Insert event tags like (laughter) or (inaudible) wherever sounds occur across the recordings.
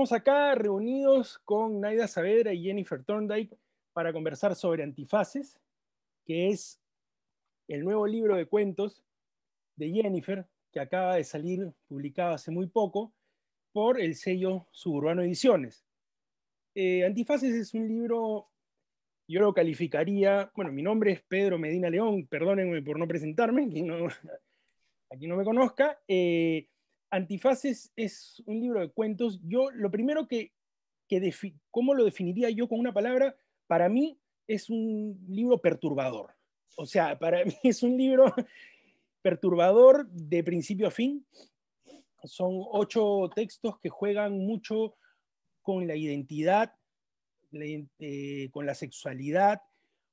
Estamos acá reunidos con Naida Saavedra y Jennifer Thorndike para conversar sobre Antifaces, que es el nuevo libro de cuentos de Jennifer, que acaba de salir publicado hace muy poco por el sello Suburbano Ediciones. Eh, antifaces es un libro, yo lo calificaría, bueno, mi nombre es Pedro Medina León, perdónenme por no presentarme, (laughs) aquí no, no me conozca. Eh, Antifaces es un libro de cuentos. Yo lo primero que, que ¿cómo lo definiría yo con una palabra? Para mí es un libro perturbador. O sea, para (laughs) mí es un libro perturbador de principio a fin. Son ocho textos que juegan mucho con la identidad, eh, con la sexualidad,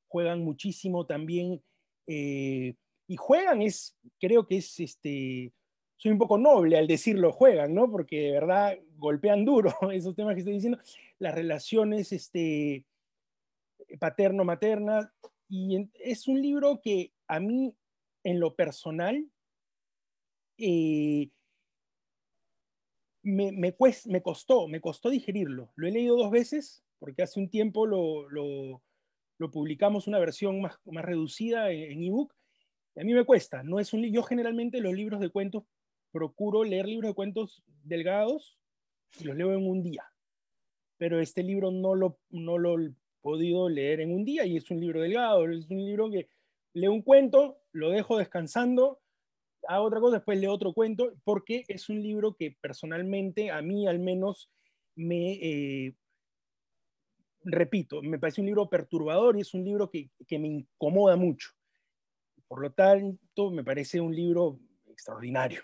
juegan muchísimo también, eh, y juegan es, creo que es este, soy un poco noble al decirlo, juegan, ¿no? Porque de verdad golpean duro (laughs) esos temas que estoy diciendo, las relaciones este, paterno-materna. Y es un libro que a mí, en lo personal, eh, me, me, costó, me costó digerirlo. Lo he leído dos veces, porque hace un tiempo lo, lo, publicamos una versión más, reducida en ebook. a mí me cuesta, no es yo generalmente los libros de cuentos procuro leer libros de cuentos delgados y los leo en un día. Pero este libro no lo, no lo he podido leer en un día y es un libro delgado, es un libro que leo un cuento, lo dejo descansando, hago otra cosa, después leo otro cuento, porque es un libro que personalmente, a mí al menos, me, eh, repito, me parece un libro perturbador y es un libro que, que me incomoda mucho. Por lo tanto, me parece un libro extraordinario.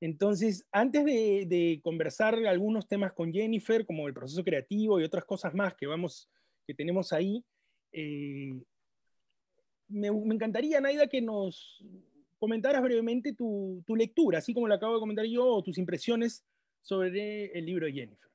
Entonces, antes de, conversar algunos temas con Jennifer, como el proceso creativo y otras cosas más que, vamos, que tenemos ahí, eh, me, encantaría, Naida, que nos comentaras brevemente tu, lectura, así como lo acabo de comentar yo, o tus impresiones sobre el libro de Jennifer.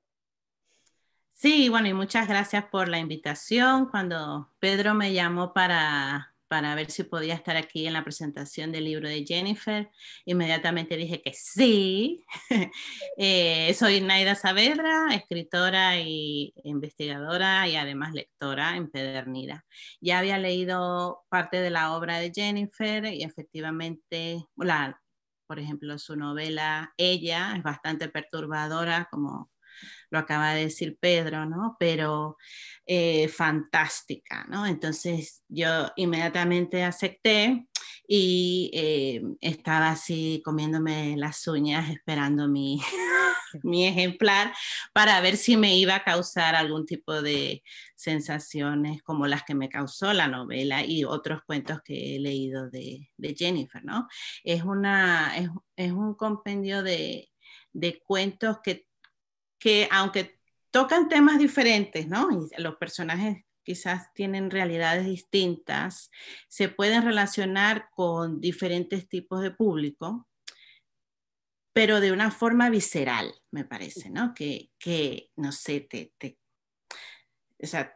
Sí, bueno, y muchas gracias por la invitación. Cuando Pedro me llamó para para ver si podía estar aquí en la presentación del libro de Jennifer. Inmediatamente dije que sí. (laughs) Eh, soy Naida Saavedra, escritora y investigadora y además lectora en empedernida. Ya había leído parte de la obra de Jennifer y efectivamente, la, por ejemplo, su novela Ella es bastante perturbadora, como lo acaba de decir Pedro, ¿no? Pero eh, fantástica, ¿no? Entonces yo inmediatamente acepté y eh, estaba así comiéndome las uñas esperando (laughs) mi, ejemplar para ver si me iba a causar algún tipo de sensaciones como las que me causó la novela y otros cuentos que he leído de, Jennifer, ¿no? Es, una, es, un compendio de, de cuentos que que aunque tocan temas diferentes, ¿no? Y los personajes quizás tienen realidades distintas, se pueden relacionar con diferentes tipos de público, pero de una forma visceral, me parece, ¿no? Que, no sé, te, o sea,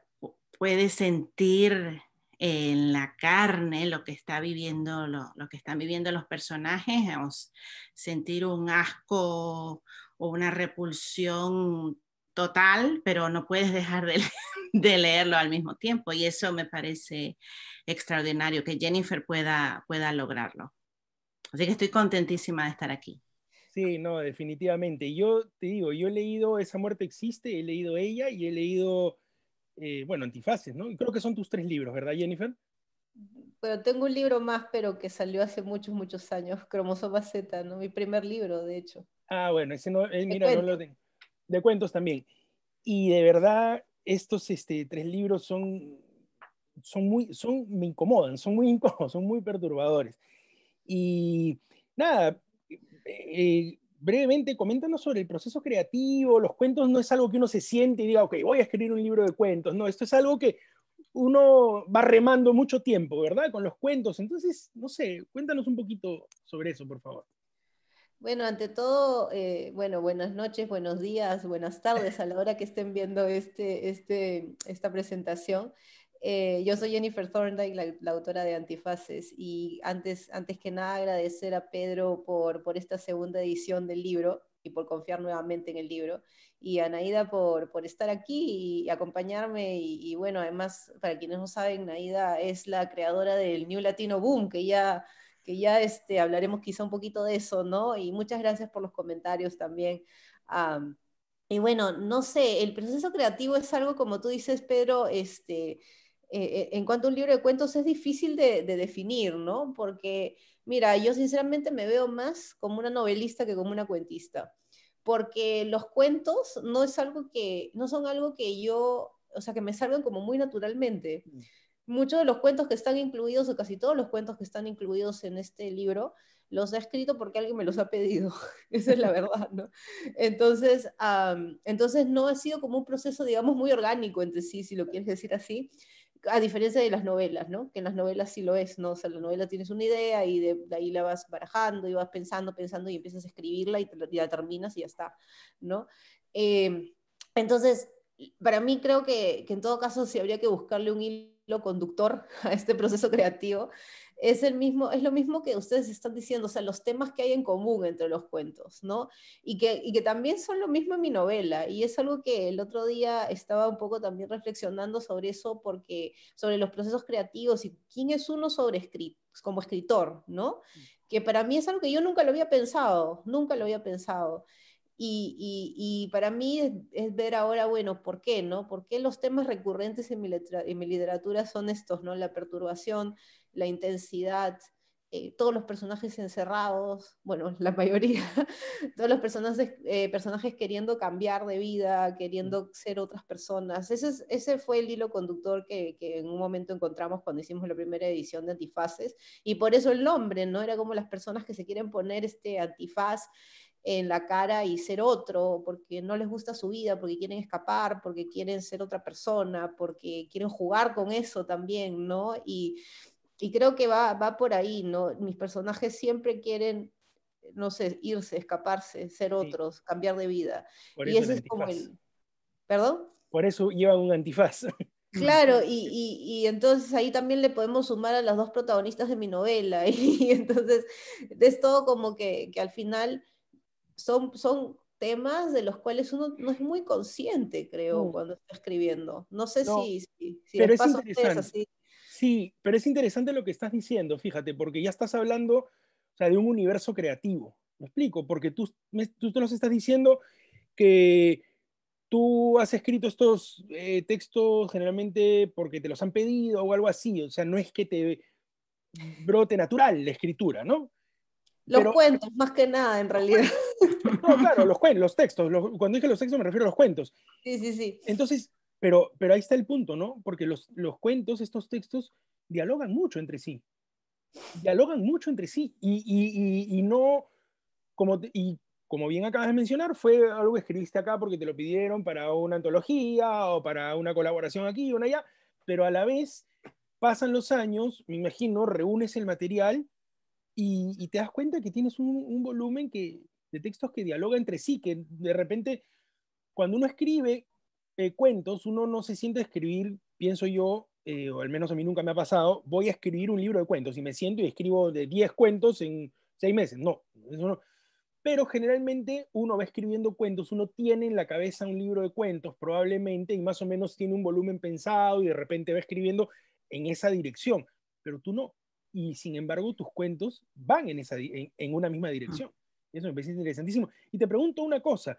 puedes sentir en la carne lo que está viviendo lo, lo que están viviendo los personajes sentir un asco o una repulsión total, pero no puedes dejar (laughs) de, leerlo al mismo tiempo. Y eso me parece extraordinario, que Jennifer pueda, pueda lograrlo. Así que estoy contentísima de estar aquí. Sí, no, definitivamente. Yo te digo, yo he leído Esa muerte existe, he leído ella y he leído, eh, bueno, Antifaces, ¿no? creo que son tus tres libros, ¿verdad, Jennifer? Bueno, tengo un libro más, pero que salió hace muchos, muchos años, Cromosoma Z, ¿no? Mi primer libro, de hecho. Ah, bueno, ese no, eh, mira, no lo tengo. De cuentos también. Y de verdad, estos este, tres libros son, son muy, son, me incomodan, son muy (laughs) incómodos, son muy perturbadores. Y nada, eh, brevemente, coméntanos sobre el proceso creativo. Los cuentos no es algo que uno se siente y diga, ok, voy a escribir un libro de cuentos. No, esto es algo que uno va remando mucho tiempo, ¿verdad? Con los cuentos. Entonces, no sé, cuéntanos un poquito sobre eso, por favor. Bueno, ante todo, eh, bueno, buenas noches, buenos días, buenas tardes a la hora que estén viendo este, este, esta presentación. Eh, yo soy Jennifer Thorndike, la, la, autora de Antifaces, y antes, antes que nada agradecer a Pedro por, por esta segunda edición del libro y por confiar nuevamente en el libro, y a Naida por, por estar aquí y acompañarme, y, y bueno, además, para quienes no saben, Naida es la creadora del New Latino Boom, que ya que ya este, hablaremos quizá un poquito de eso, ¿no? Y muchas gracias por los comentarios también. y bueno, no sé, el proceso creativo es algo, como tú dices, Pedro, este, eh, eh, en cuanto a un libro de cuentos es difícil de, definir, ¿no? Porque, mira, yo sinceramente me veo más como una novelista que como una cuentista, porque los cuentos no es algo que, no son algo que yo, o sea, que me salgan como muy naturalmente. Mm muchos de los cuentos que están incluidos, o casi todos los cuentos que están incluidos en este libro, los he escrito porque alguien me los ha pedido. (laughs) Esa es la verdad, ¿no? Entonces, entonces no ha sido como un proceso, digamos, muy orgánico entre sí, si lo quieres decir así, a diferencia de las novelas, ¿no? Que en las novelas sí lo es, ¿no? O sea, la novela tienes una idea y de, ahí la vas barajando y vas pensando, pensando y empiezas a escribirla y, la terminas y ya está, ¿no? Eh, entonces, para mí creo que, que en todo caso sí habría que buscarle un hilo conductor (laughs) a este proceso creativo, es, el mismo, es lo mismo que ustedes están diciendo, o sea, los temas que hay en común entre los cuentos, ¿no? Y que, y que también son lo mismo en mi novela, y es algo que el otro día estaba un poco también reflexionando sobre eso, porque sobre los procesos creativos y quién es uno sobre como escritor, ¿no? Mm. Que para mí es algo que yo nunca lo había pensado, nunca lo había pensado. Y, para mí es, ver ahora, bueno, ¿por qué? ¿no? ¿Por qué los temas recurrentes en mi, literatura son estos? ¿no? La perturbación, la intensidad, eh, todos los personajes encerrados, bueno, la mayoría, (laughs) todos los personajes, eh, personajes queriendo cambiar de vida, mm. queriendo ser otras personas. Ese, ese fue el hilo conductor que, que, en un momento encontramos cuando hicimos la primera edición de Antifaces, y por eso el nombre, ¿no? Era como las personas que se quieren poner este antifaz en la cara y ser otro, porque no les gusta su vida, porque quieren escapar, porque quieren ser otra persona, porque quieren jugar con eso también, ¿no? Y, y creo que va, va por ahí, ¿no? Mis personajes siempre quieren, no sé, irse, escaparse, ser otros, cambiar de vida. Por y eso es como el... ¿Perdón? Por eso llevan un antifaz. (laughs) Claro, y, y, y, entonces ahí también le podemos sumar a las dos protagonistas de mi novela, (laughs) y, entonces es todo como que, que al final son, temas de los cuales uno no es muy consciente, creo, mm. cuando está escribiendo. No sé si, si, pero es interesante. Así. Sí, pero es interesante lo que estás diciendo, fíjate, porque ya estás hablando sea, de un universo creativo. Me explico, porque tú, tú nos estás diciendo que tú has escrito estos eh, textos generalmente porque te los han pedido o algo así, o sea, no es que te brote natural la escritura, ¿no? Los cuentos, más que nada, en realidad. (laughs) No, claro, los, los textos. cuando dije los textos me refiero a los cuentos. Sí, sí, sí. Entonces, pero, pero ahí está el punto, ¿no? Porque los, cuentos, estos textos, dialogan mucho entre sí. Dialogan mucho entre sí. Y, no, como, y como bien acabas de mencionar, fue algo que escribiste acá porque te lo pidieron para una antología o para una colaboración aquí o una allá, pero a la vez pasan los años, me imagino, reúnes el material y, te das cuenta que tienes un volumen que, de textos que dialoga entre sí, que de repente cuando uno escribe eh, cuentos, uno no se siente a escribir, pienso yo, eh, o al menos a mí nunca me ha pasado, voy a escribir un libro de cuentos y me siento y escribo de 10 cuentos en 6 meses. No, eso no. Pero generalmente uno va escribiendo cuentos, uno tiene en la cabeza un libro de cuentos probablemente y más o menos tiene un volumen pensado y de repente va escribiendo en esa dirección, pero tú no. Y sin embargo tus cuentos van en, esa, en una misma dirección eso me parece interesantísimo. Y te pregunto una cosa,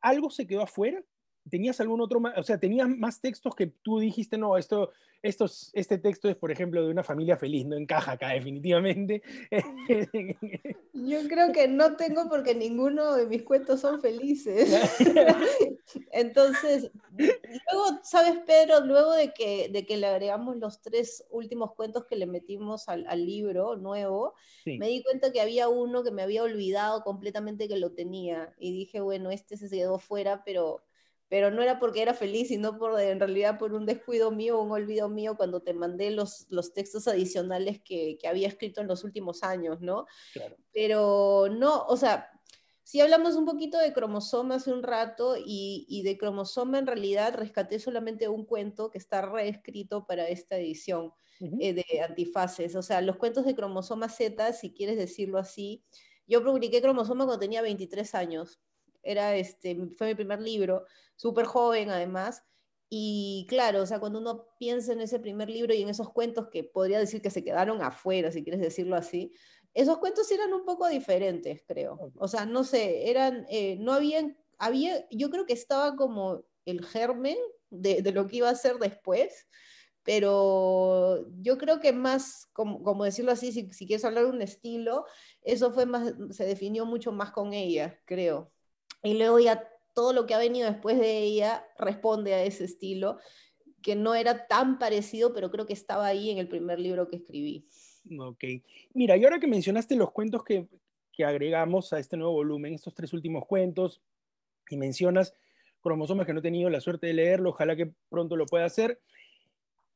¿algo se quedó afuera? ¿Tenías algún otro O sea, ¿tenías más textos que tú dijiste, no, esto, estos, este texto es, por ejemplo, de una familia feliz, no encaja acá definitivamente? (laughs) Yo creo que no tengo porque ninguno de mis cuentos son felices. (laughs) Entonces, luego, ¿sabes, Pedro? Luego de que, de que le agregamos los tres últimos cuentos que le metimos al, libro nuevo, me di cuenta que había uno que me había olvidado completamente que lo tenía y dije, bueno, este se quedó fuera, pero pero no era porque era feliz, sino por, en realidad por un descuido mío, un olvido mío cuando te mandé los, los textos adicionales que, había escrito en los últimos años, ¿no? Pero no, o sea, si hablamos un poquito de cromosoma hace un rato y, de cromosoma en realidad rescaté solamente un cuento que está reescrito para esta edición eh, de antifaces, o sea, los cuentos de cromosoma Z, si quieres decirlo así. Yo publiqué cromosoma cuando tenía 23 años era este, fue mi primer libro, súper joven además. Y claro, o sea, cuando uno piensa en ese primer libro y en esos cuentos que podría decir que se quedaron afuera, si quieres decirlo así, esos cuentos eran un poco diferentes, creo. O sea, no sé, eran, eh, no habían, había, yo creo que estaba como el germen de, lo que iba a ser después, pero yo creo que más, como, como decirlo así, si, si quieres hablar de un estilo, eso fue más, se definió mucho más con ella, creo y luego ya todo lo que ha venido después de ella responde a ese estilo, que no era tan parecido, pero creo que estaba ahí en el primer libro que escribí. Ok. Mira, y ahora que mencionaste los cuentos que, que agregamos a este nuevo volumen, estos tres últimos cuentos, y mencionas cromosomas que no he tenido la suerte de leerlo, ojalá que pronto lo pueda hacer.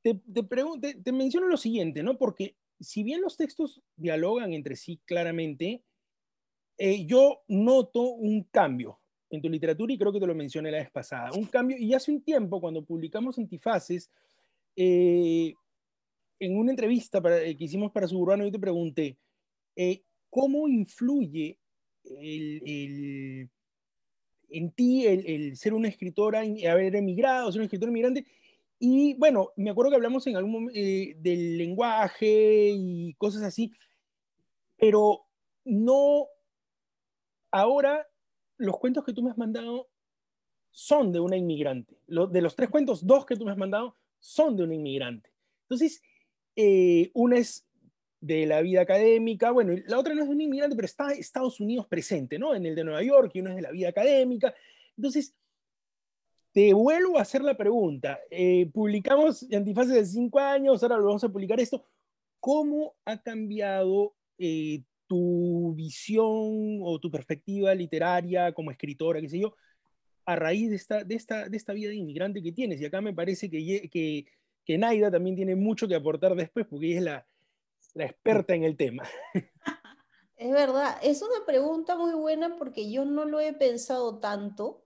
Te, te, te, menciono lo siguiente, ¿no? Porque si bien los textos dialogan entre sí claramente, eh, yo noto un cambio en tu literatura y creo que te lo mencioné la vez pasada. Un cambio, y hace un tiempo cuando publicamos Antifaces, eh, en una entrevista eh, que hicimos para Suburbano, yo te pregunté, ¿cómo influye en ti el, ser una escritora, haber emigrado, ser un escritor inmigrante? Y bueno, me acuerdo que hablamos en algún momento del lenguaje y cosas así, pero no ahora los cuentos que tú me has mandado son de una inmigrante. de los tres cuentos, dos que tú me has mandado son de una inmigrante. Entonces, eh, una es de la vida académica, bueno, la otra no es de un inmigrante, pero está Estados Unidos presente, ¿no? En el de Nueva York y una es de la vida académica. Entonces, te vuelvo a hacer la pregunta. Eh, publicamos Antifaces de cinco años, ahora lo vamos a publicar esto. ¿Cómo ha cambiado eh, tu visión o tu perspectiva literaria como escritora, qué sé yo, a raíz de esta, de esta, vida de inmigrante que tienes. Y acá me parece que, que, Naida también tiene mucho que aportar después, porque ella es la, experta en el tema. (laughs) Es verdad, es una pregunta muy buena porque yo no lo he pensado tanto,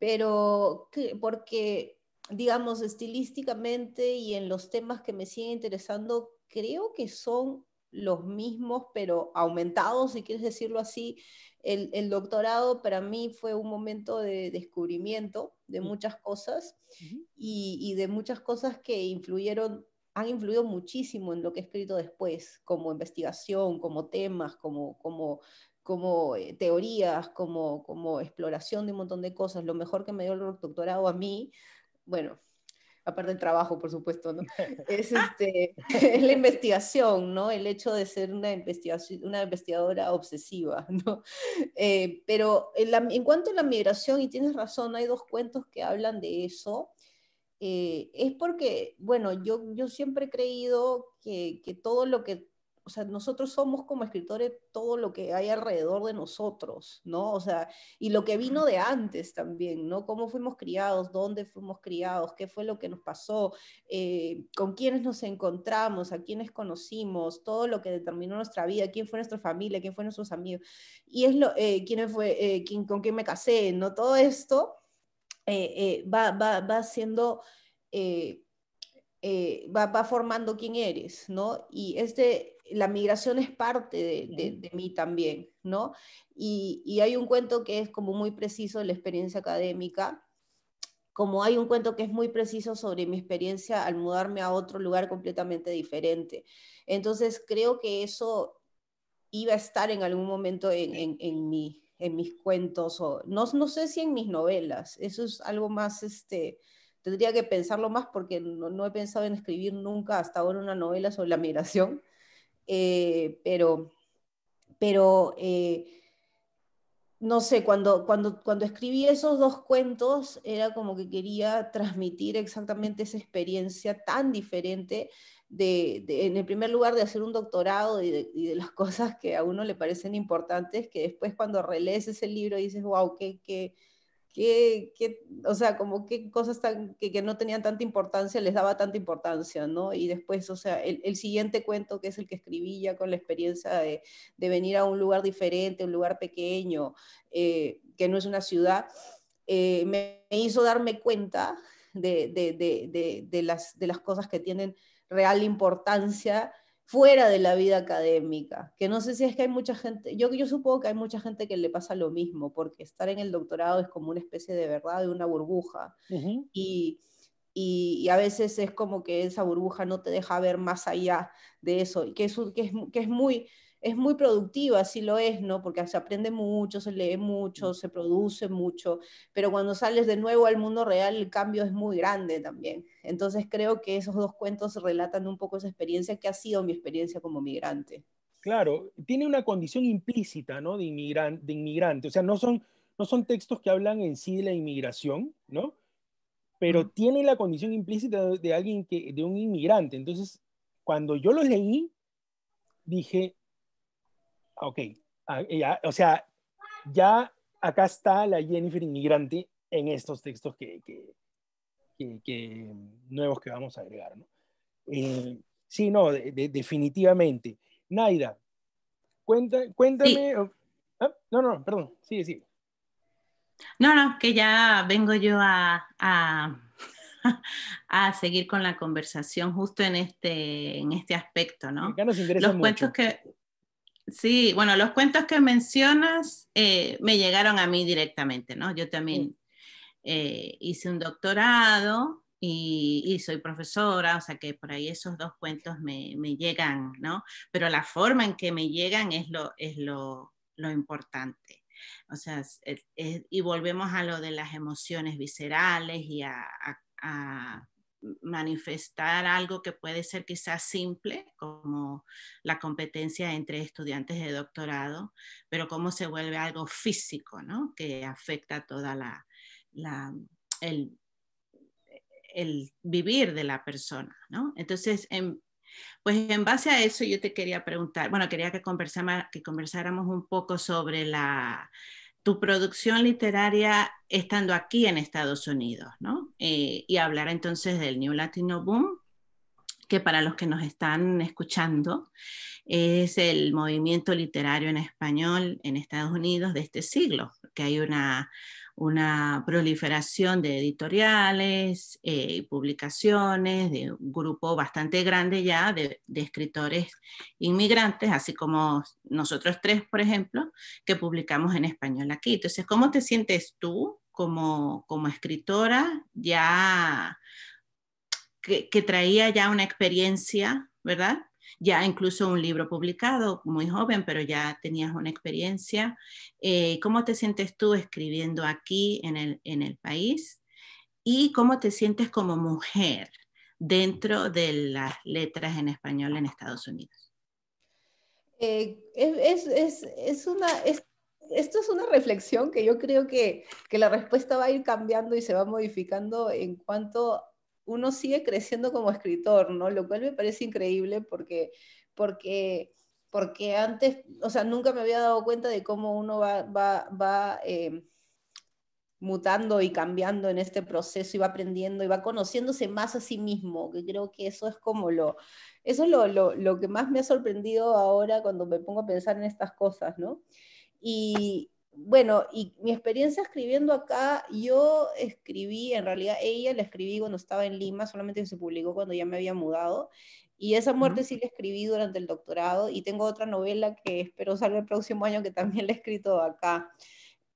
pero porque, digamos, estilísticamente y en los temas que me siguen interesando, creo que son los mismos, pero aumentados, si quieres decirlo así. El, doctorado para mí fue un momento de descubrimiento de mm. muchas cosas y, de muchas cosas que influyeron, han influido muchísimo en lo que he escrito después, como investigación, como temas, como, como, como eh, teorías, como, como exploración de un montón de cosas. Lo mejor que me dio el doctorado a mí, bueno, aparte del trabajo, por supuesto, (laughs) Es, este, (laughs) la investigación, ¿no? El hecho de ser una, investigación, una investigadora obsesiva, (laughs) eh, pero en, cuanto a la migración, y tienes razón, hay dos cuentos que hablan de eso, eh, es porque, bueno, yo, yo siempre he creído que, que todo lo que o sea, nosotros somos como escritores todo lo que hay alrededor de nosotros, ¿no? O sea, y lo que vino de antes también, ¿no? Cómo fuimos criados, dónde fuimos criados, qué fue lo que nos pasó, eh, con quiénes nos encontramos, a quiénes conocimos, todo lo que determinó nuestra vida, quién fue nuestra familia, quién fue nuestros amigos, y es lo, eh, eh, quién fue, con quién me casé, ¿no? Todo esto va, va, va va, va, formando quién eres, ¿no? Y este, la migración es parte de, mí también, ¿no? Y, hay un cuento que es como muy preciso de la experiencia académica, como hay un cuento que es muy preciso sobre mi experiencia al mudarme a otro lugar completamente diferente. Entonces creo que eso iba a estar en algún momento en, mis cuentos, o no, sé si en mis novelas, eso es algo más, este, tendría que pensarlo más porque no he pensado en escribir nunca hasta ahora una novela sobre la migración eh, pero, pero eh, no sé, cuando, cuando, cuando escribí esos dos cuentos era como que quería transmitir exactamente esa experiencia tan diferente de, en el primer lugar, de hacer un doctorado y de, las (laughs) cosas que a uno le parecen importantes, que después cuando relees ese libro dices, wow, qué, qué, qué, o sea, como qué cosas que, que, no tenían tanta importancia les daba tanta importancia, ¿no? Y después, o sea, el, el siguiente cuento que es el que escribí ya con la experiencia de, de venir a un lugar diferente, un lugar pequeño, eh, que no es una ciudad, eh, me hizo darme cuenta de, de, de, las, de las cosas que tienen real importancia fuera de la vida académica, que no sé si es que hay mucha gente, yo, yo supongo que hay mucha gente que le pasa lo mismo, porque estar en el doctorado es como una especie de verdad, de una burbuja, y, y, a veces es como que esa burbuja no te deja ver más allá de eso, que que que es muy, es muy productiva, así lo es, ¿no? Porque se aprende mucho, se lee mucho, mm. se produce mucho, pero cuando sales de nuevo al mundo real el cambio es muy grande también. Entonces creo que esos dos cuentos relatan un poco esa experiencia que ha sido mi experiencia como migrante. Claro, tiene una condición implícita, ¿no? De, de inmigrante, o sea, no son, no son textos que hablan en sí de la inmigración, ¿no? Pero mm. tiene la condición implícita de, de alguien que, de un inmigrante. Entonces, cuando yo los leí, dije, ok, ah, o sea, ya acá está la Jennifer inmigrante en estos textos que, nuevos que vamos a agregar, ¿no? Eh, sí, no, definitivamente. Naida, cuéntame... Ah, no, no, perdón, sí, sí. No, no, que ya vengo yo a, (laughs) a, seguir con la conversación justo en este, en este aspecto, ¿no? Acá nos interesa Los cuentos que Sí, bueno, los cuentos que mencionas eh, me llegaron a mí directamente, ¿no? Yo también eh, hice un doctorado y, soy profesora, o sea que por ahí esos dos cuentos me, llegan, ¿no? Pero la forma en que me llegan es lo, es lo, importante. O sea, y volvemos a lo de las emociones viscerales y a manifestar algo que puede ser quizás simple, como la competencia entre estudiantes de doctorado, pero cómo se vuelve algo físico, ¿no? Que afecta toda la, el, el, vivir de la persona, ¿no? Entonces, en, pues en base a eso yo te quería preguntar, bueno, quería que conversáramos un poco sobre la, tu producción literaria estando aquí en Estados Unidos, ¿no? Eh, y hablar entonces del New Latino Boom, que para los que nos están escuchando es el movimiento literario en español en Estados Unidos de este siglo, que hay una, una proliferación de editoriales, y eh, publicaciones, de un grupo bastante grande ya de, escritores inmigrantes, así como nosotros tres, por ejemplo, que publicamos en español aquí. Entonces, ¿cómo te sientes tú como, escritora ya que traía ya una experiencia, verdad? ya incluso un libro publicado, muy joven, pero ya tenías una experiencia. Eh, ¿Cómo te sientes tú escribiendo aquí en el, en el país? ¿Y cómo te sientes como mujer dentro de las letras en español en Estados Unidos? Eh, es, una, esto es una reflexión que yo creo que, que, la respuesta va a ir cambiando y se va modificando en cuanto uno sigue creciendo como escritor, ¿no? Lo cual me parece increíble porque, porque, porque antes, o sea, nunca me había dado cuenta de cómo uno va, va, va em, mutando y cambiando en este proceso y va aprendiendo y va conociéndose más a sí mismo, que creo que eso es como lo, eso lo, lo, lo que más me ha sorprendido ahora cuando me pongo a pensar en estas cosas, ¿no? Y, bueno, y mi experiencia escribiendo acá, yo escribí, en realidad ella la escribí cuando estaba en Lima, solamente se publicó cuando ya me había mudado. Y esa muerte sí la escribí durante el doctorado y tengo otra novela que espero salga el próximo año que también la he escrito acá.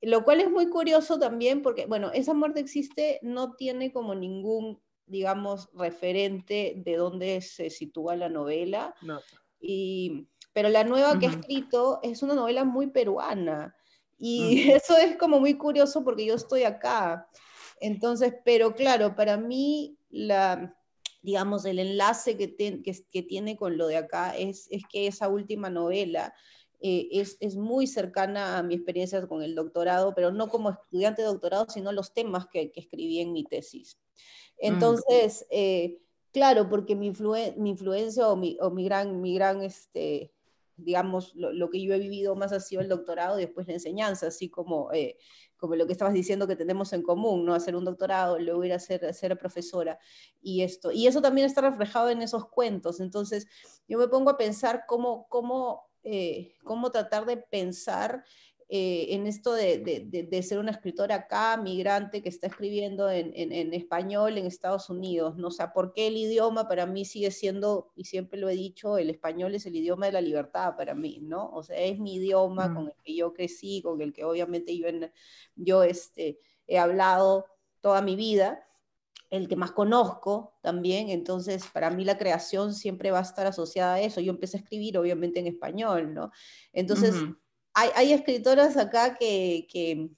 Lo cual es muy curioso también porque, bueno, esa muerte existe, no tiene como ningún, digamos, referente de dónde se sitúa la novela. pero la nueva que he escrito es una novela muy peruana y eso es como muy curioso porque yo estoy acá. Entonces, pero claro, para mí la, digamos, el enlace que, que, tiene con lo de acá es, es que esa última novela eh, es, es, muy cercana a mi experiencia con el doctorado, pero no como estudiante de doctorado, sino los temas que, escribí en mi tesis. Mm. Entonces, eh, claro, porque mi, mi influencia o mi, gran, mi gran este, digamos, lo, que yo he vivido más ha sido el doctorado y después la enseñanza, así como, eh, como lo que estabas diciendo que tenemos en común, ¿no? Hacer un doctorado, luego ir a ser, profesora y esto. Y eso también está reflejado en esos cuentos. Entonces, yo me pongo a pensar cómo eh, tratar de pensar eh, en esto de, ser una escritora acá, migrante, que está escribiendo en, en, español en Estados Unidos, ¿no? O sea, ¿por qué el idioma para mí sigue siendo, y siempre lo he dicho, el español es el idioma de la libertad para mí, ¿no? O sea, es mi idioma mm. con el que yo crecí, con el que obviamente yo, este, he hablado toda mi vida el que más conozco también, entonces para mí la creación siempre va a estar asociada a eso. Yo empecé a escribir obviamente en español, ¿no? Entonces, hay, escritoras acá que, que,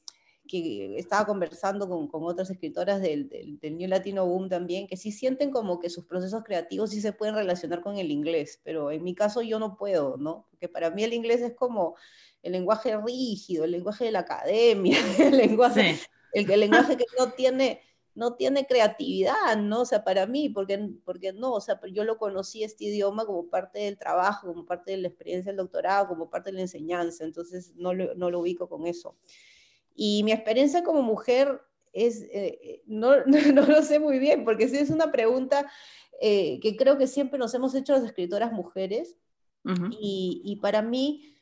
estaba conversando con, con otras escritoras del, del, New Latino Boom también, que sí sienten como que sus procesos creativos sí se pueden relacionar con el inglés, pero en mi caso yo no puedo, ¿no? Porque para mí el inglés es como el lenguaje rígido, el lenguaje de la academia, (laughs) el lenguaje, el lenguaje que no tiene no tiene creatividad, ¿no? O sea, para mí, porque, porque no, o sea, yo lo conocí este idioma como parte del trabajo, como parte de la experiencia del doctorado, como parte de la enseñanza, entonces no lo, no ubico con eso. Y mi experiencia como mujer es, eh, eh, (laughs) no, lo sé muy bien, porque sí es una pregunta eh, que creo que siempre nos hemos hecho las escritoras mujeres, y, y para mí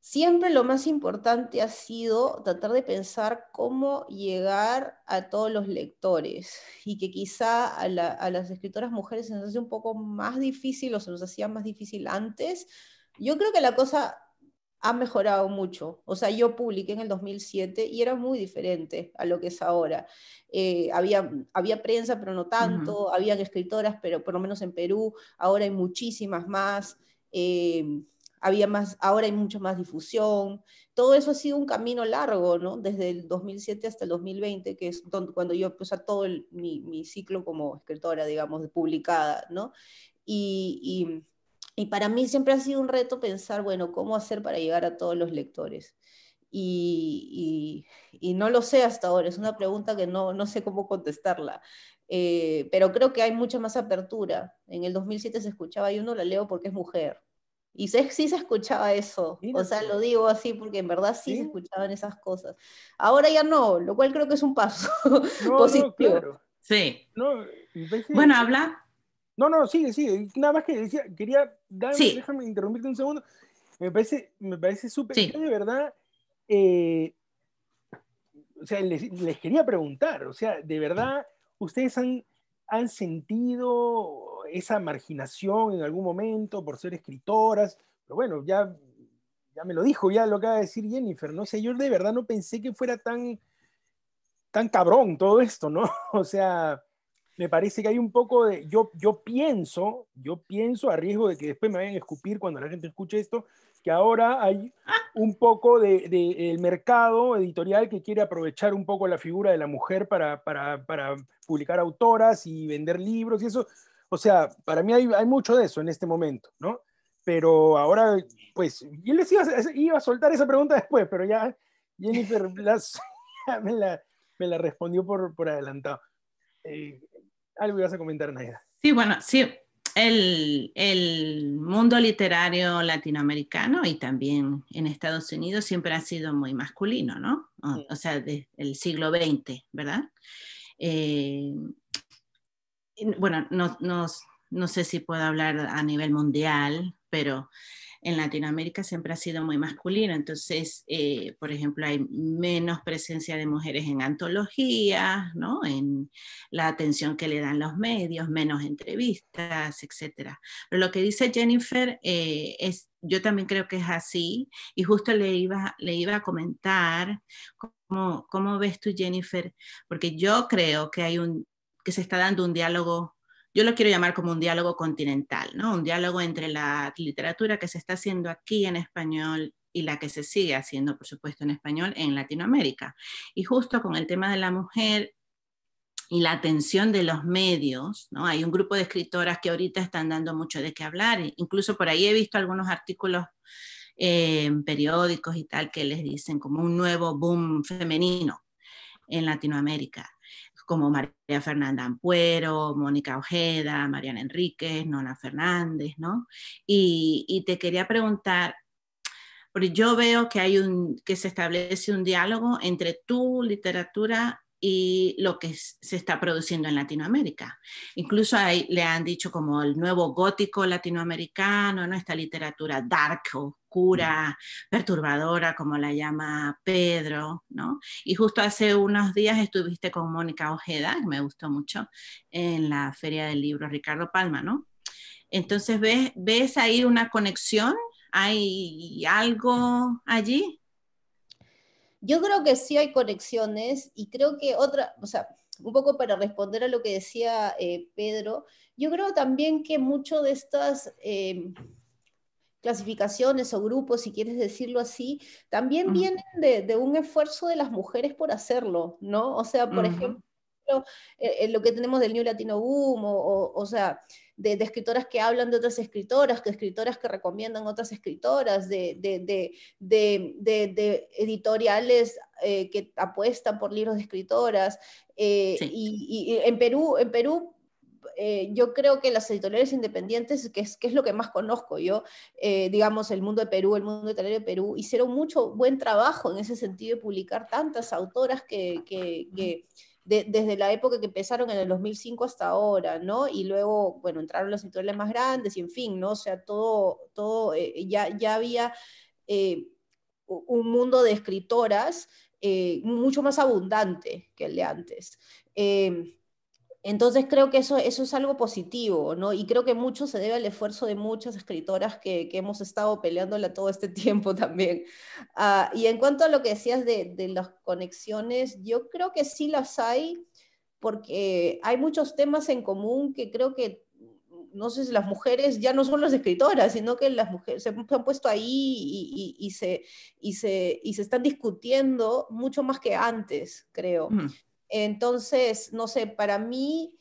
siempre lo más importante ha sido tratar de pensar cómo llegar a todos los lectores y que quizá a, las escritoras mujeres se nos hace un poco más difícil o se nos hacía más difícil antes. Yo creo que la cosa ha mejorado mucho. O sea, yo publiqué en el 2007 y era muy diferente a lo que es ahora. Eh, había, había prensa, pero no tanto, había habían escritoras, pero por lo menos en Perú, ahora hay muchísimas más. Eh, había más, ahora hay mucha más difusión. Todo eso ha sido un camino largo, ¿no? Desde el 2007 hasta el 2020, que es cuando yo empecé todo mi, mi, ciclo como escritora, digamos, publicada, ¿no? Y, y, para mí siempre ha sido un reto pensar, bueno, ¿cómo hacer para llegar a todos los lectores? Y, y no lo sé hasta ahora, es una pregunta que no, no sé cómo contestarla. Eh, pero creo que hay mucha más apertura. En el 2007 se escuchaba, yo no la leo porque es mujer, y sí se escuchaba eso. o sea, lo digo así porque en verdad sí, se escuchaban esas cosas. Ahora ya no, lo cual creo que es un paso (laughs) positivo. Sí. bueno, habla. No, no, sigue, sigue. Nada más que decía, quería, dame, sí. déjame interrumpirte un segundo. Me parece, me parece súper. de verdad, eh, o sea, les, quería preguntar, o sea, de verdad, ustedes han, han sentido esa marginación en algún momento por ser escritoras, pero bueno, ya, ya me lo dijo, ya lo acaba de decir Jennifer, ¿no? sé, yo de verdad no pensé que fuera tan, tan cabrón todo esto, ¿no? (laughs) O sea, me parece que hay un poco de, yo, yo pienso, yo pienso a riesgo de que después me vayan a escupir cuando la gente escuche esto, que ahora hay un poco del de, el mercado editorial que quiere aprovechar un poco la figura de la mujer para, para, publicar autoras y vender libros y eso, o sea, para mí hay, mucho de eso en este momento, ¿no? Pero ahora, pues, yo les iba, a soltar esa pregunta después, pero ya Jennifer (laughs) (laughs) me, la, respondió por, por adelantado. Eh, algo ibas a comentar, Naida. Sí, bueno, sí, el, mundo literario latinoamericano y también en Estados Unidos siempre ha sido muy masculino, ¿no? O, sea, desde el siglo XX, ¿verdad? Eh, bueno, no, no, sé si puedo hablar a nivel mundial, pero en Latinoamérica siempre ha sido muy masculino. Entonces, eh, por ejemplo, hay menos presencia de mujeres en antologías, ¿no? en la atención que le dan los medios, menos entrevistas, etc. Pero lo que dice Jennifer eh, es, yo también creo que es así, y justo le iba, le iba a comentar cómo, cómo ves tú, Jennifer, porque yo creo que hay un se está dando un diálogo, yo lo quiero llamar como un diálogo continental, ¿no? Un diálogo entre la literatura que se está haciendo aquí en español y la que se sigue haciendo, por supuesto, en español en Latinoamérica. Y justo con el tema de la mujer y la atención de los medios, ¿no? Hay un grupo de escritoras que ahorita están dando mucho de qué hablar, incluso por ahí he visto algunos artículos eh, en periódicos y tal que les dicen como un nuevo boom femenino en Latinoamérica como María Fernanda Ampuero, Mónica Ojeda, Mariana Enríquez, Nona Fernández, ¿no? Y, te quería preguntar, porque yo veo que, hay un, que se establece un diálogo entre tu literatura y lo que se está produciendo en Latinoamérica. Incluso ahí le han dicho como el nuevo gótico latinoamericano, ¿no? esta literatura dark, oscura, perturbadora, como la llama Pedro. ¿no? Y justo hace unos días estuviste con Mónica Ojeda, que me gustó mucho, en la Feria del Libro Ricardo Palma. ¿no? Entonces, ¿ves, ¿ves ahí una conexión? ¿Hay algo allí? Yo creo que sí hay conexiones y creo que otra, o sea, un poco para responder a lo que decía eh, Pedro, yo creo también que mucho de estas... Eh, clasificaciones o grupos, si quieres decirlo así, también vienen de, un esfuerzo de las mujeres por hacerlo, ¿no? O sea, por ejemplo, eh, lo que tenemos del New Latino Boom, o sea, de, escritoras que hablan de otras escritoras, que escritoras que recomiendan otras escritoras, de, de, de editoriales eh, que apuestan por libros de escritoras. Eh, y, en Perú, en Perú eh, yo creo que las editoriales independientes, que es, que es lo que más conozco yo, digamos, el mundo de Perú, el mundo literario de Perú, hicieron mucho buen trabajo en ese sentido de publicar tantas autoras que, que desde la época que empezaron en el 2005 hasta ahora, ¿no? Y luego, bueno, entraron los editoriales más grandes y en fin, ¿no? O sea, todo, todo, eh, ya, había eh, un mundo de escritoras eh, mucho más abundante que el de antes. Entonces creo que eso, es algo positivo, ¿no? Y creo que mucho se debe al esfuerzo de muchas escritoras que, hemos estado peleándola todo este (laughs) tiempo también. Ah, y en cuanto a lo que decías de, las conexiones, yo creo que sí las hay, porque hay muchos temas en común que creo que, no sé si las mujeres ya no son las escritoras, sino que las mujeres se han puesto ahí y, se, se, se están discutiendo mucho más que antes, creo. Mm. Entonces, no sé, para mí,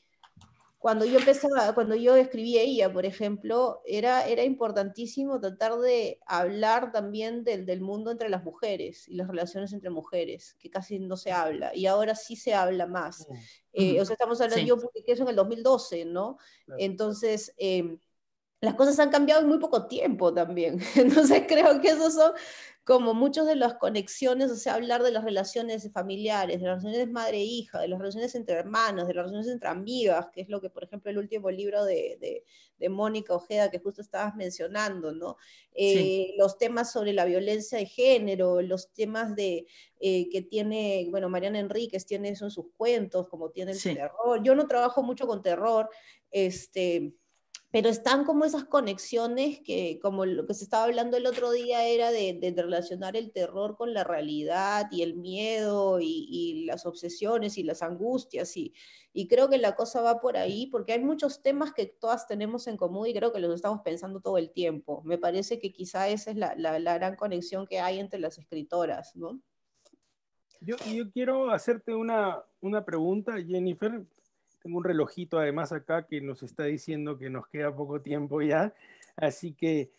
cuando yo empezaba, cuando yo escribía ella, por ejemplo, era, era importantísimo tratar de hablar también del, mundo entre las mujeres y las relaciones entre mujeres, que casi no se habla, y ahora sí se habla más. Mm. Eh, o sea, estamos hablando, yo publiqué eso en el 2012, ¿no? Entonces, em, las cosas han cambiado en muy poco tiempo también. (laughs) Entonces creo que esos son como muchas de las conexiones, o sea, hablar de las relaciones familiares, de las relaciones madre-hija, de las relaciones entre hermanos, de las relaciones entre amigas, que es lo que, por ejemplo, el último libro de, de, Mónica Ojeda que justo estabas mencionando, ¿no? Eh, los temas sobre la violencia de género, los temas de, eh, que tiene, bueno, Mariana Enríquez tiene eso en sus cuentos, como tiene el terror. Yo no trabajo mucho con terror, este pero están como esas conexiones que, como lo que se estaba hablando el otro día, era de, relacionar el terror con la realidad y el miedo y, las obsesiones y las angustias. Y, creo que la cosa va por ahí, porque hay muchos temas que todas tenemos en común y creo que los estamos pensando todo el tiempo. Me parece que quizá esa es la, gran conexión que hay entre las escritoras, ¿no? Yo, yo quiero hacerte una, una pregunta, Jennifer, tengo un relojito además acá que nos está diciendo que nos queda poco tiempo ya. Así que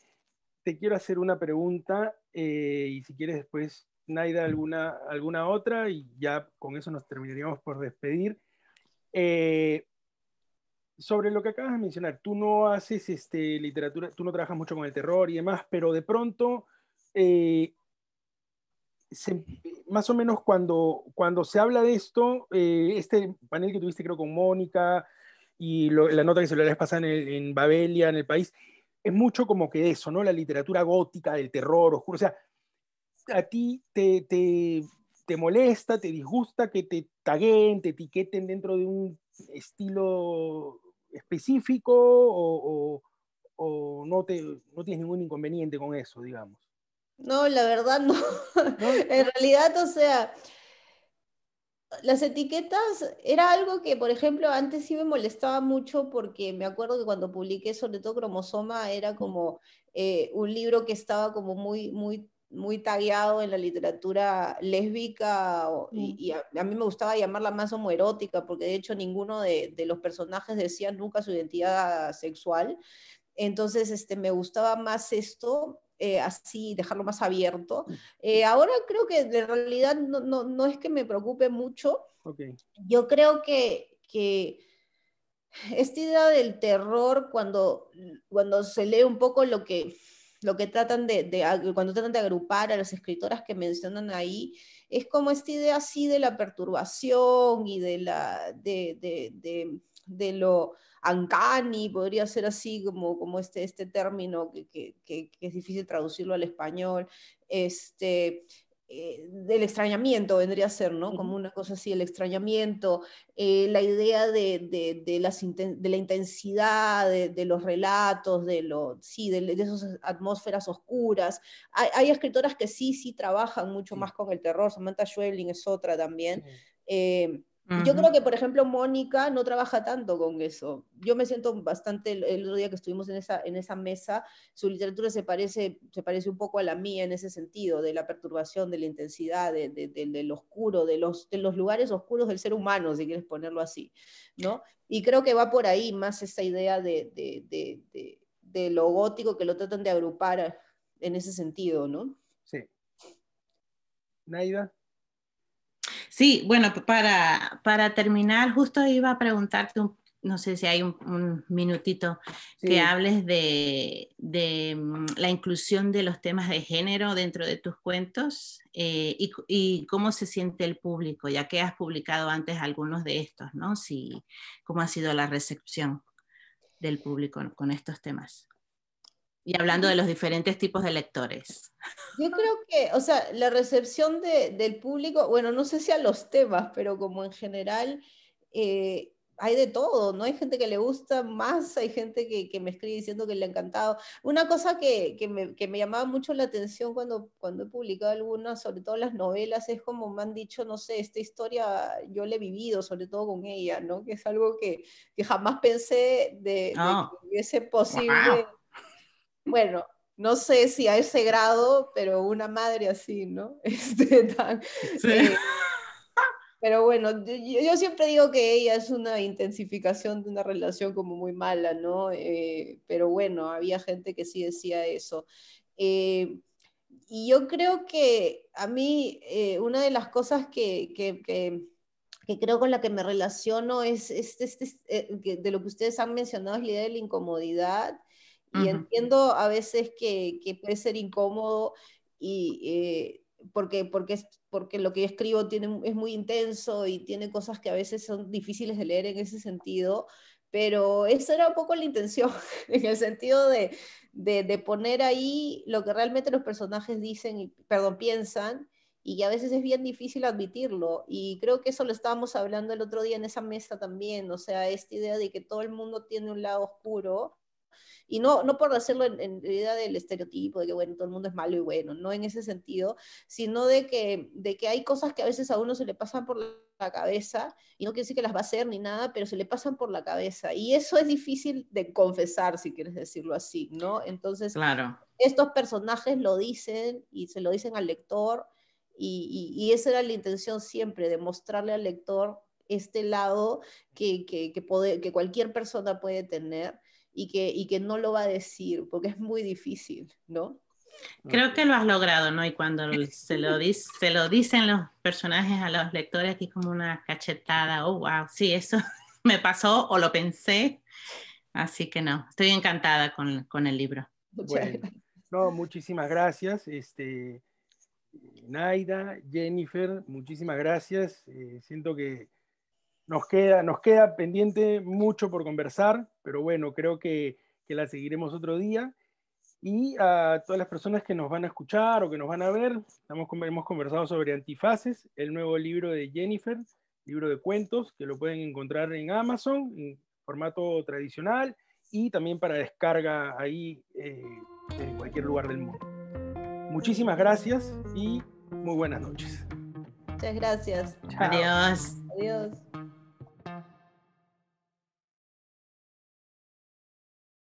te quiero hacer una pregunta eh, y si quieres después, Naida, alguna, alguna otra y ya con eso nos terminaríamos por despedir. Eh, sobre lo que acabas de mencionar, tú no haces este, literatura, tú no trabajas mucho con el terror y demás, pero de pronto eh, más o menos cuando, cuando se habla de esto, eh, este panel que tuviste creo con Mónica y la nota que se lo pasan en, en Babelia, en el país, es mucho como que eso, ¿no? La literatura gótica, del terror oscuro, o sea, a ti te, te, molesta, te disgusta que te taguen, te etiqueten dentro de un estilo específico o, o no, te, no tienes ningún inconveniente con eso, digamos. No, la verdad (laughs) no. en realidad, o sea, las etiquetas era algo que, por ejemplo, antes sí me molestaba mucho porque me acuerdo que cuando publiqué sobre todo Cromosoma era como eh, un libro que estaba como muy, muy, muy tagueado en la literatura lésbica y, mm. a, mí me gustaba llamarla más homoerótica porque de hecho ninguno de, de los personajes decía nunca su identidad sexual. Entonces, este, me gustaba más esto eh, así, dejarlo más abierto. Mm. Eh, ahora creo que de realidad no, es que me preocupe mucho. Yo creo que, esta idea del terror, cuando, cuando se lee un poco lo que, lo que tratan de, cuando tratan de agrupar a las escritoras que mencionan ahí, es como esta idea así de la perturbación y de, la, de, de, de lo Ancani, podría ser así como, como este, este término que, que, es difícil traducirlo al español, este, del eh, extrañamiento vendría a ser, ¿no? Como una cosa así, el extrañamiento, eh, la idea de, de, de, las de la intensidad de, los relatos, de, lo, sí, de, esas atmósferas oscuras. Hay, escritoras que sí, sí trabajan mucho más con el terror, Samantha Schwebling es otra también. Sí. Eh, yo creo que, por ejemplo, Mónica no trabaja tanto con eso. Yo me siento bastante, el, otro día que estuvimos en esa, en esa mesa, su literatura se parece, se parece un poco a la mía en ese sentido, de la perturbación, de la intensidad, del oscuro, de los, de los lugares oscuros del ser humano, si quieres ponerlo así. ¿no? Y creo que va por ahí más esa idea de, lo gótico que lo tratan de agrupar en ese sentido, ¿no? Sí. Naida. Sí, bueno, para, terminar, justo iba a preguntarte, no sé si hay un, minutito, que hables de, mm, la inclusión de los temas de género dentro de tus cuentos eh, y, cómo se siente el público, ya que has publicado antes algunos de estos, ¿no? Si, ¿Cómo ha sido la recepción del público con estos temas? Y hablando de los diferentes tipos de lectores. Yo creo que, o sea, la recepción del público, bueno, no sé si a los temas, pero como en general, eh, hay de todo, ¿no? Hay gente que le gusta más, hay gente que, me escribe diciendo que le ha encantado. Una cosa que, me, que, llamaba mucho la atención cuando, cuando he publicado algunas, sobre todo las novelas, es como me han dicho, no sé, esta historia yo la he vivido, sobre todo con ella, ¿no? Que es algo que, jamás pensé de, ah. que hubiese posible bueno, no sé si a ese grado, pero una madre así, ¿no? (laughs) Este, eh, pero bueno, yo, siempre digo que ella es una intensificación de una relación como muy mala, ¿no? Eh, pero bueno, había gente que sí decía eso. Eh, y yo creo que a mí una de las cosas que, creo con la que me relaciono es, es, de lo que ustedes han mencionado, es la idea de la incomodidad y entiendo a veces que, que, puede ser incómodo y... Eh, porque, porque, lo que yo escribo tiene, es muy intenso y tiene cosas que a veces son difíciles de leer en ese sentido, pero esa era un poco la intención, (laughs) en el sentido de, de, poner ahí lo que realmente los personajes dicen, perdón, piensan, y a veces es bien difícil admitirlo, y creo que eso lo estábamos hablando el otro día en esa mesa también, o sea, esta idea de que todo el mundo tiene un lado oscuro, y no, no por hacerlo en, en realidad del estereotipo de que, bueno, todo el mundo es malo y bueno, no en ese sentido, sino de que, de que hay cosas que a veces a uno se le pasan por la cabeza, y no quiere decir que las va a hacer ni nada, pero se le pasan por la cabeza. Y eso es difícil de confesar, si quieres decirlo así, ¿no? Entonces, claro. estos personajes lo dicen y se lo dicen al lector. Y, y, esa era la intención siempre, de mostrarle al lector este lado que, que, que, que cualquier persona puede tener y que, y que no lo va a decir, porque es muy difícil, ¿no? Creo que lo has logrado, ¿no? Y cuando (laughs) se lo, dicen los personajes a los lectores, aquí es como una cachetada, oh, wow, sí, eso (laughs) me pasó o lo pensé. Así que no, estoy encantada con, el libro. Bueno, no, muchísimas gracias. Este, Naida, Jennifer, muchísimas gracias. Eh, siento que nos queda, nos queda pendiente mucho por conversar, pero bueno, creo que, la seguiremos otro día. Y a todas las personas que nos van a escuchar o que nos van a ver, estamos, hemos conversado sobre Antifaces, el nuevo libro de Jennifer, libro de cuentos, que lo pueden encontrar en Amazon en formato tradicional y también para descarga ahí eh, en cualquier lugar del mundo. Muchísimas gracias y muy buenas noches. Muchas gracias. Adiós. Adiós.